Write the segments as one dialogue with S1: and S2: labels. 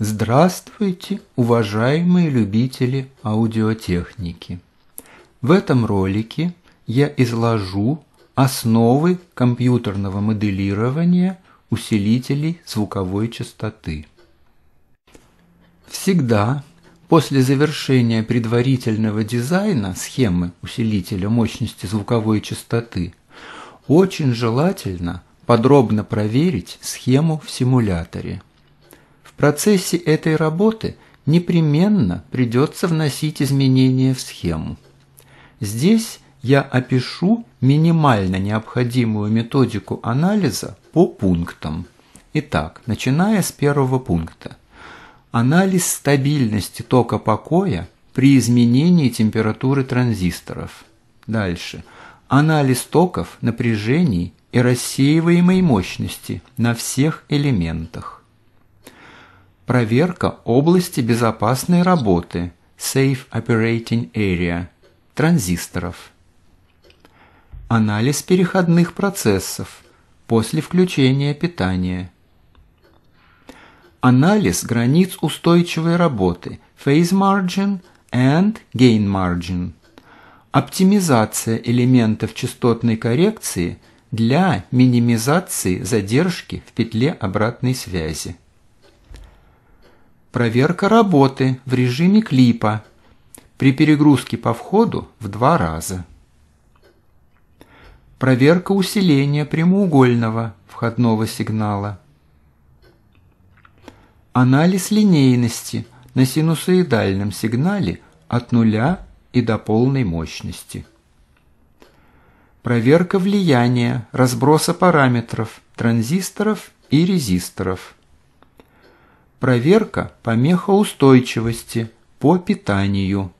S1: Здравствуйте, уважаемые любители аудиотехники! В этом ролике я изложу основы компьютерного моделирования усилителей звуковой частоты. Всегда после завершения предварительного дизайна схемы усилителя мощности звуковой частоты очень желательно подробно проверить схему в симуляторе – процессе этой работы непременно придется вносить изменения в схему. Здесь я опишу минимально необходимую методику анализа по пунктам. Итак, начиная с первого пункта. Анализ стабильности тока покоя при изменении температуры транзисторов. Дальше. Анализ токов, напряжений и рассеиваемой мощности на всех элементах проверка области безопасной работы Safe Operating Area транзисторов, анализ переходных процессов после включения питания, анализ границ устойчивой работы Phase Margin and Gain Margin, оптимизация элементов частотной коррекции для минимизации задержки в петле обратной связи. Проверка работы в режиме клипа при перегрузке по входу в два раза. Проверка усиления прямоугольного входного сигнала. Анализ линейности на синусоидальном сигнале от нуля и до полной мощности. Проверка влияния разброса параметров транзисторов и резисторов – Проверка помехоустойчивости по питанию.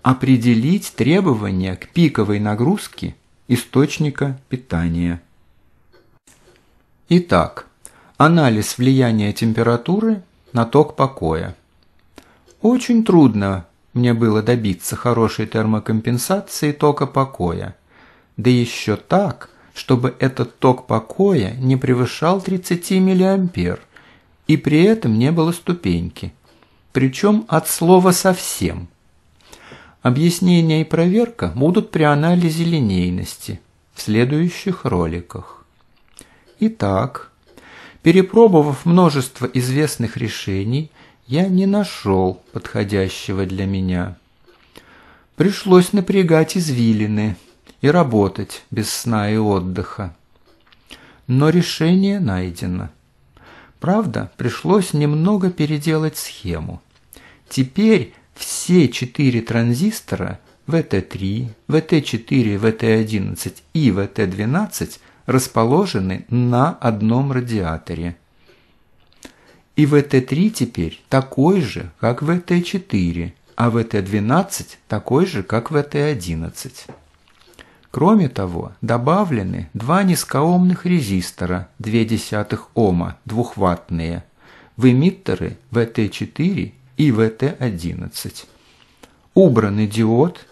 S1: Определить требования к пиковой нагрузке источника питания. Итак, анализ влияния температуры на ток покоя. Очень трудно мне было добиться хорошей термокомпенсации тока покоя. Да еще так, чтобы этот ток покоя не превышал 30 миллиампер и при этом не было ступеньки. Причем от слова «совсем». Объяснение и проверка будут при анализе линейности в следующих роликах. Итак, перепробовав множество известных решений, я не нашел подходящего для меня. Пришлось напрягать извилины и работать без сна и отдыха. Но решение найдено – Правда, пришлось немного переделать схему. Теперь все четыре транзистора ВТ3, ВТ4, ВТ11 и ВТ12 расположены на одном радиаторе. И ВТ3 теперь такой же, как ВТ4, а ВТ12 такой же, как ВТ11. Кроме того, добавлены два низкоомных резистора 0,2 Ома двухваттные в эмиттеры ВТ-4 и ВТ-11. Убраны диод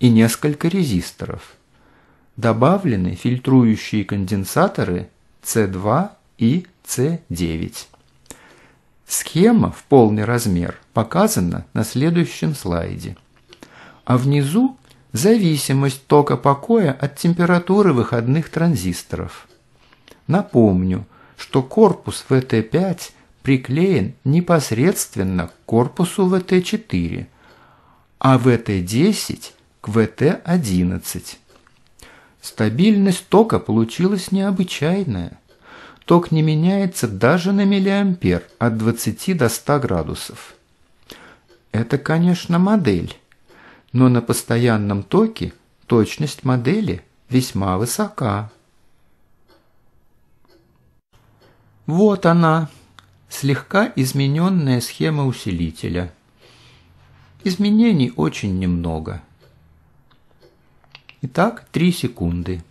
S1: и несколько резисторов. Добавлены фильтрующие конденсаторы c 2 и c 9 Схема в полный размер показана на следующем слайде. А внизу зависимость тока покоя от температуры выходных транзисторов. Напомню, что корпус ВТ5 приклеен непосредственно к корпусу ВТ4, а ВТ10 к ВТ11. Стабильность тока получилась необычайная. Ток не меняется даже на миллиампер от 20 до 100 градусов. Это, конечно, модель, но на постоянном токе точность модели весьма высока. Вот она, слегка измененная схема усилителя. Изменений очень немного. Итак, 3 секунды.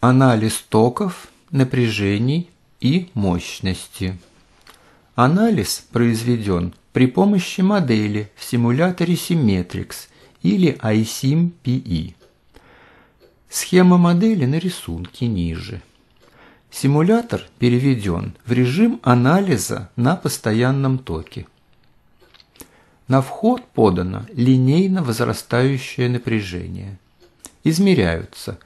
S1: Анализ токов, напряжений и мощности. Анализ произведен при помощи модели в симуляторе Symmetrix или iSim-PE. Схема модели на рисунке ниже. Симулятор переведен в режим анализа на постоянном токе. На вход подано линейно возрастающее напряжение. Измеряются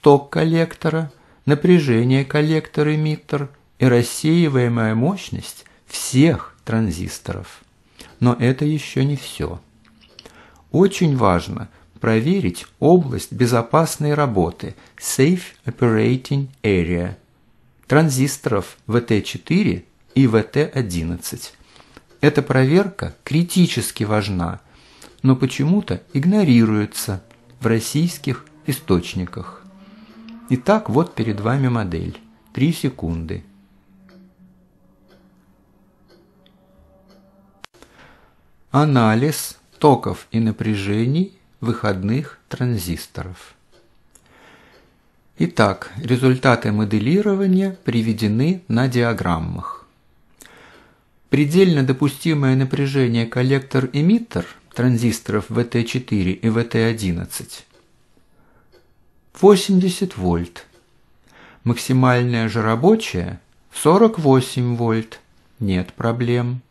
S1: ток коллектора, напряжение коллектора эмиттер и рассеиваемая мощность всех транзисторов. Но это еще не все. Очень важно проверить область безопасной работы Safe Operating Area транзисторов VT4 и VT11. Эта проверка критически важна, но почему-то игнорируется в российских источниках. Итак, вот перед вами модель. Три секунды – Анализ токов и напряжений выходных транзисторов. Итак, результаты моделирования приведены на диаграммах. Предельно допустимое напряжение коллектор-эмиттер транзисторов vt 4 и VT11 11 80 вольт. Максимальное же рабочее 48 вольт. Нет проблем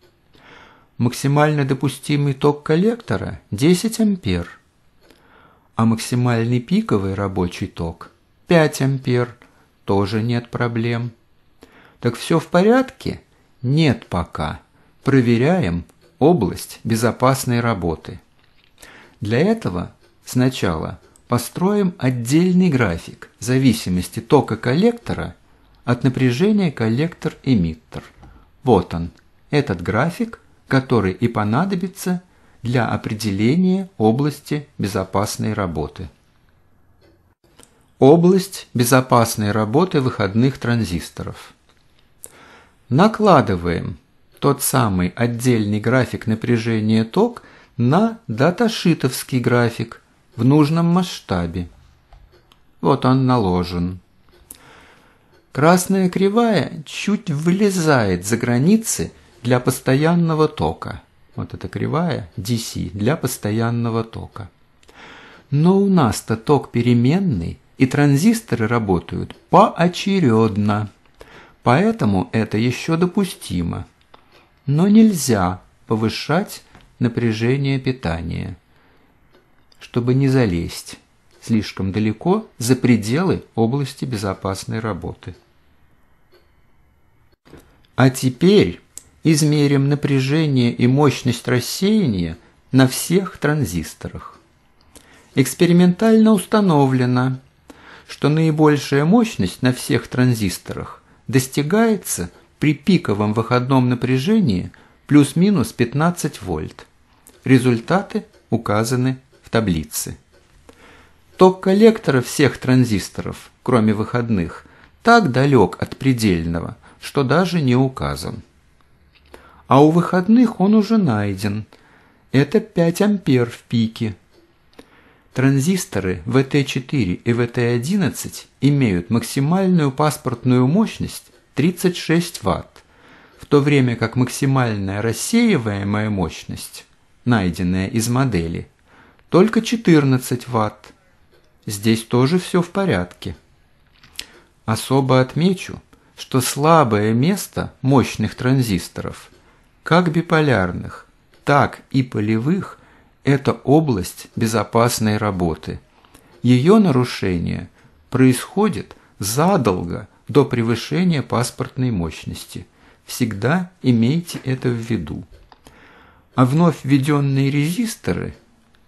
S1: максимально допустимый ток коллектора – 10 ампер, а максимальный пиковый рабочий ток – 5 ампер, тоже нет проблем. Так все в порядке? Нет пока. Проверяем область безопасной работы. Для этого сначала построим отдельный график зависимости тока коллектора от напряжения коллектор-эмиттер. Вот он, этот график – который и понадобится для определения области безопасной работы. Область безопасной работы выходных транзисторов. Накладываем тот самый отдельный график напряжения ток на даташитовский график в нужном масштабе. Вот он наложен. Красная кривая чуть вылезает за границы – для постоянного тока. Вот эта кривая DC для постоянного тока. Но у нас-то ток переменный, и транзисторы работают поочередно. Поэтому это еще допустимо. Но нельзя повышать напряжение питания, чтобы не залезть слишком далеко за пределы области безопасной работы. А теперь измерим напряжение и мощность рассеяния на всех транзисторах. Экспериментально установлено, что наибольшая мощность на всех транзисторах достигается при пиковом выходном напряжении плюс-минус 15 вольт. Результаты указаны в таблице. Ток коллектора всех транзисторов, кроме выходных, так далек от предельного, что даже не указан а у выходных он уже найден. Это 5 ампер в пике. Транзисторы vt 4 и vt 11 имеют максимальную паспортную мощность 36 Вт, в то время как максимальная рассеиваемая мощность, найденная из модели, только 14 Вт. Здесь тоже все в порядке. Особо отмечу, что слабое место мощных транзисторов – как биполярных, так и полевых – это область безопасной работы. Ее нарушение происходит задолго до превышения паспортной мощности. Всегда имейте это в виду. А вновь введенные резисторы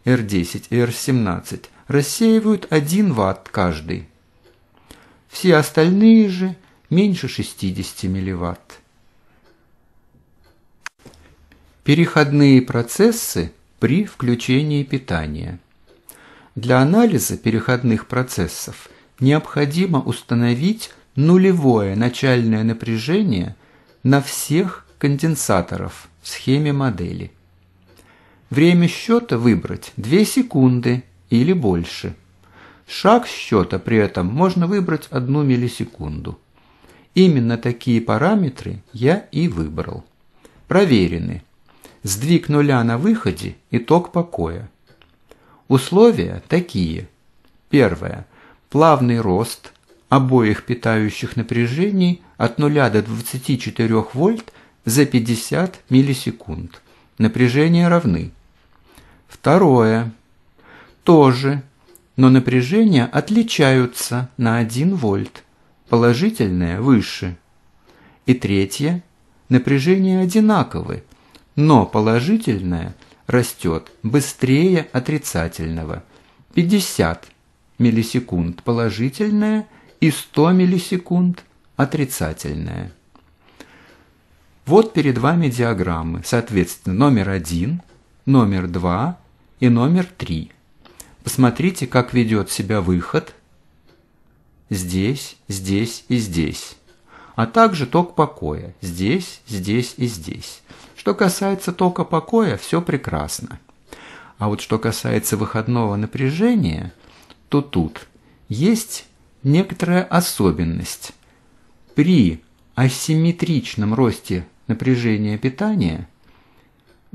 S1: R10 и R17 рассеивают 1 Вт каждый. Все остальные же меньше 60 милливатт. Переходные процессы при включении питания. Для анализа переходных процессов необходимо установить нулевое начальное напряжение на всех конденсаторов в схеме модели. Время счета выбрать 2 секунды или больше. Шаг счета при этом можно выбрать 1 миллисекунду. Именно такие параметры я и выбрал. Проверены сдвиг нуля на выходе – итог покоя. Условия такие. Первое. Плавный рост обоих питающих напряжений от 0 до 24 вольт за 50 миллисекунд. Напряжения равны. Второе. Тоже, но напряжения отличаются на 1 вольт. Положительное выше. И третье. Напряжения одинаковы но положительное растет быстрее отрицательного. 50 миллисекунд положительное и 100 миллисекунд отрицательное. Вот перед вами диаграммы, соответственно, номер один, номер два и номер три. Посмотрите, как ведет себя выход здесь, здесь и здесь а также ток покоя здесь, здесь и здесь. Что касается тока покоя, все прекрасно. А вот что касается выходного напряжения, то тут есть некоторая особенность. При асимметричном росте напряжения питания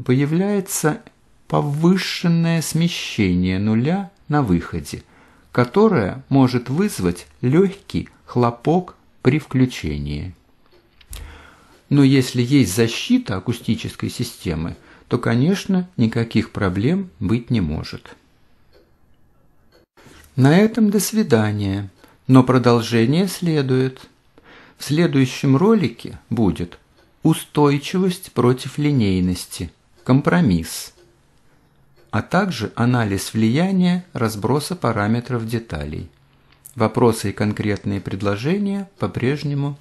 S1: появляется повышенное смещение нуля на выходе, которое может вызвать легкий хлопок при включении. Но если есть защита акустической системы, то, конечно, никаких проблем быть не может. На этом до свидания, но продолжение следует. В следующем ролике будет устойчивость против линейности, компромисс, а также анализ влияния разброса параметров деталей. Вопросы и конкретные предложения по-прежнему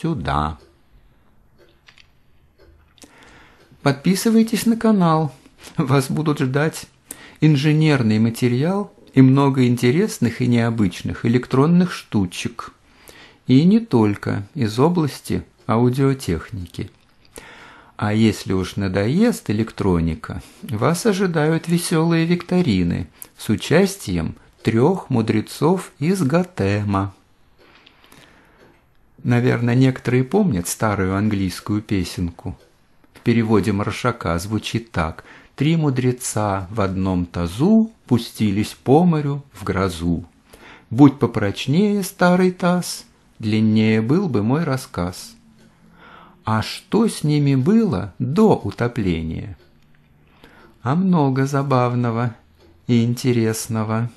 S1: сюда. Подписывайтесь на канал. Вас будут ждать инженерный материал и много интересных и необычных электронных штучек. И не только из области аудиотехники. А если уж надоест электроника, вас ожидают веселые викторины с участием – трех мудрецов из Готема. Наверное, некоторые помнят старую английскую песенку. В переводе Маршака звучит так «Три мудреца в одном тазу пустились по морю в грозу. Будь попрочнее старый таз, длиннее был бы мой рассказ». А что с ними было до утопления? А много забавного и интересного.